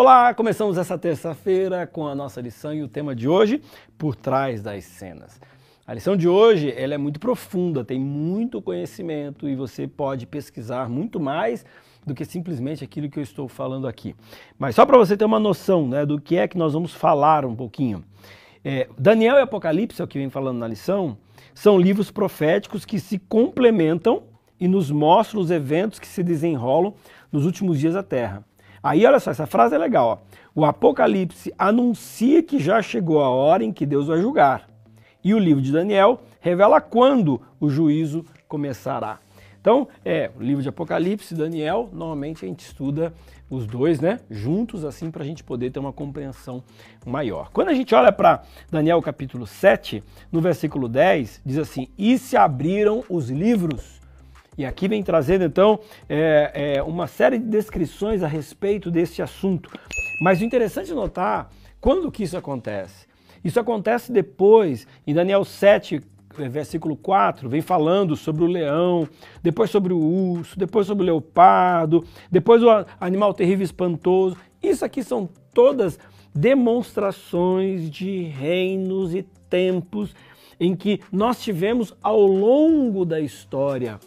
Olá, começamos essa terça-feira com a nossa lição e o tema de hoje, Por Trás das Cenas. A lição de hoje ela é muito profunda, tem muito conhecimento e você pode pesquisar muito mais do que simplesmente aquilo que eu estou falando aqui. Mas só para você ter uma noção né, do que é que nós vamos falar um pouquinho. É, Daniel e Apocalipse, é o que vem falando na lição, são livros proféticos que se complementam e nos mostram os eventos que se desenrolam nos últimos dias da Terra. Aí olha só, essa frase é legal. Ó. O Apocalipse anuncia que já chegou a hora em que Deus vai julgar. E o livro de Daniel revela quando o juízo começará. Então, é, o livro de Apocalipse, Daniel, normalmente a gente estuda os dois, né, juntos assim para a gente poder ter uma compreensão maior. Quando a gente olha para Daniel capítulo 7, no versículo 10, diz assim: "E se abriram os livros e aqui vem trazendo então é, é, uma série de descrições a respeito desse assunto. Mas o interessante é notar quando que isso acontece. Isso acontece depois, em Daniel 7, é, versículo 4, vem falando sobre o leão, depois sobre o urso, depois sobre o leopardo, depois o animal terrível espantoso. Isso aqui são todas demonstrações de reinos e tempos em que nós tivemos ao longo da história.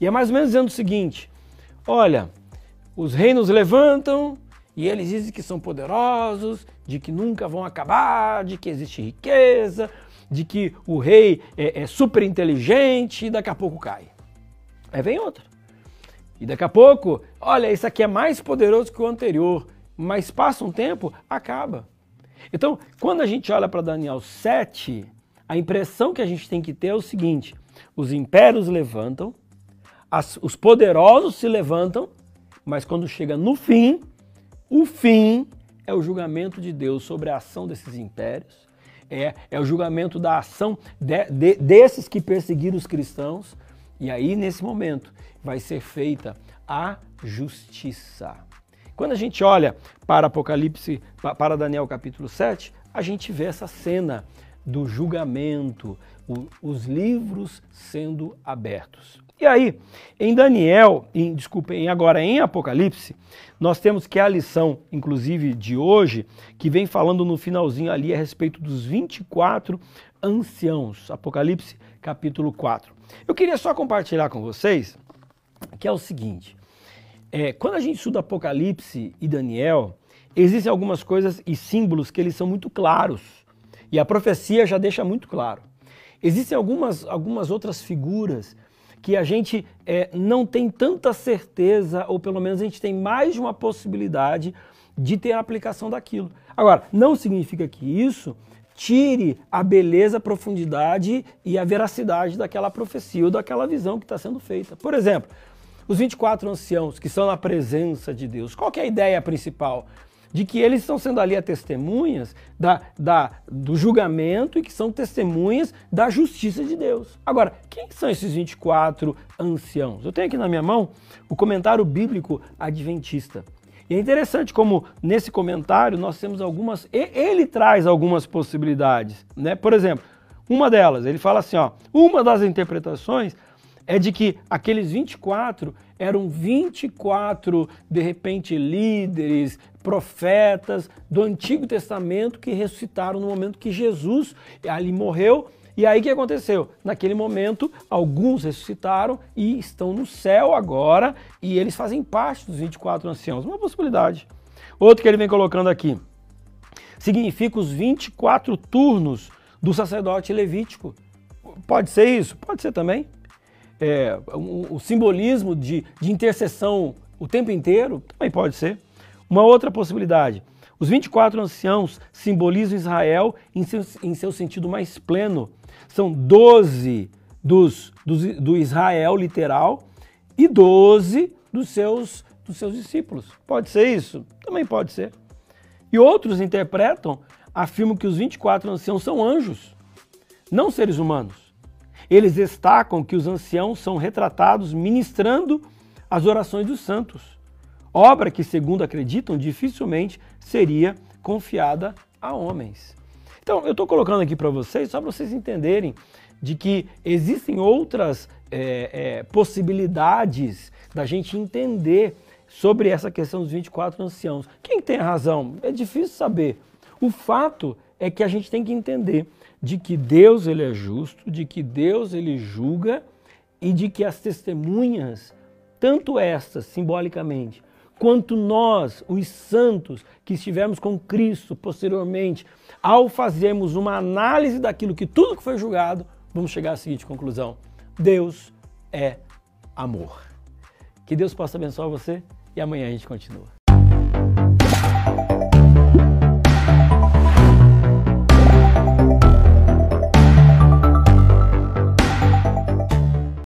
E é mais ou menos dizendo o seguinte: olha, os reinos levantam e eles dizem que são poderosos, de que nunca vão acabar, de que existe riqueza, de que o rei é, é super inteligente e daqui a pouco cai. Aí vem outra. E daqui a pouco, olha, isso aqui é mais poderoso que o anterior, mas passa um tempo, acaba. Então, quando a gente olha para Daniel 7, a impressão que a gente tem que ter é o seguinte: os impérios levantam, as, os poderosos se levantam, mas quando chega no fim, o fim é o julgamento de Deus sobre a ação desses impérios, é, é o julgamento da ação de, de, desses que perseguiram os cristãos, e aí nesse momento vai ser feita a justiça. Quando a gente olha para Apocalipse, para Daniel capítulo 7, a gente vê essa cena do julgamento, o, os livros sendo abertos. E aí, em Daniel, em, agora em Apocalipse, nós temos que a lição, inclusive de hoje, que vem falando no finalzinho ali a respeito dos 24 anciãos. Apocalipse capítulo 4. Eu queria só compartilhar com vocês que é o seguinte: é, quando a gente estuda Apocalipse e Daniel, existem algumas coisas e símbolos que eles são muito claros. E a profecia já deixa muito claro. Existem algumas, algumas outras figuras que a gente é, não tem tanta certeza, ou pelo menos a gente tem mais uma possibilidade de ter a aplicação daquilo. Agora, não significa que isso tire a beleza, a profundidade e a veracidade daquela profecia ou daquela visão que está sendo feita. Por exemplo, os 24 anciãos que são na presença de Deus, qual é a ideia principal? de que eles estão sendo ali a testemunhas da, da, do julgamento e que são testemunhas da justiça de Deus. Agora, quem são esses 24 anciãos? Eu tenho aqui na minha mão o comentário bíblico adventista. E é interessante como nesse comentário nós temos algumas. Ele traz algumas possibilidades. Né? Por exemplo, uma delas, ele fala assim: ó, uma das interpretações é de que aqueles 24 eram 24, de repente, líderes, profetas do Antigo Testamento que ressuscitaram no momento que Jesus ali morreu. E aí o que aconteceu? Naquele momento, alguns ressuscitaram e estão no céu agora, e eles fazem parte dos 24 anciãos. Uma possibilidade. Outro que ele vem colocando aqui. Significa os 24 turnos do sacerdote levítico. Pode ser isso? Pode ser também é, simbolismo de, de intercessão o tempo inteiro, também pode ser. Uma outra possibilidade. Os 24 anciãos simbolizam Israel em seu, em seu sentido mais pleno. São 12 dos, dos, do Israel literal e 12 dos seus, dos seus discípulos. Pode ser isso? Também pode ser. E outros interpretam, afirmam que os 24 anciãos são anjos, não seres humanos. Eles destacam que os anciãos são retratados ministrando as orações dos santos, obra que, segundo acreditam, dificilmente seria confiada a homens. Então, eu estou colocando aqui para vocês, só para vocês entenderem de que existem outras é, é, possibilidades da gente entender sobre essa questão dos 24 anciãos. Quem tem razão? É difícil saber. O fato é que a gente tem que entender de que Deus ele é justo, de que Deus ele julga e de que as testemunhas, tanto estas simbolicamente, quanto nós, os santos que estivemos com Cristo posteriormente, ao fazermos uma análise daquilo que tudo que foi julgado, vamos chegar à seguinte conclusão: Deus é amor. Que Deus possa abençoar você e amanhã a gente continua.